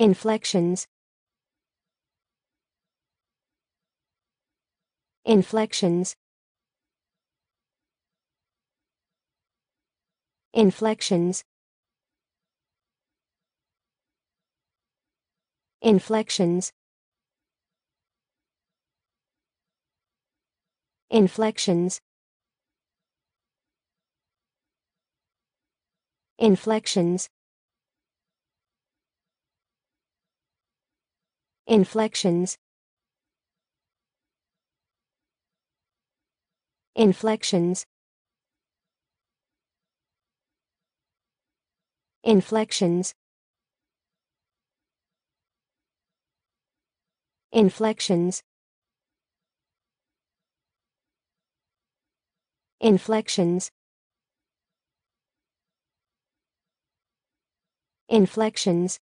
Inflections Inflections Inflections Inflections Inflections Inflections Inflections Inflections Inflections Inflections Inflections Inflections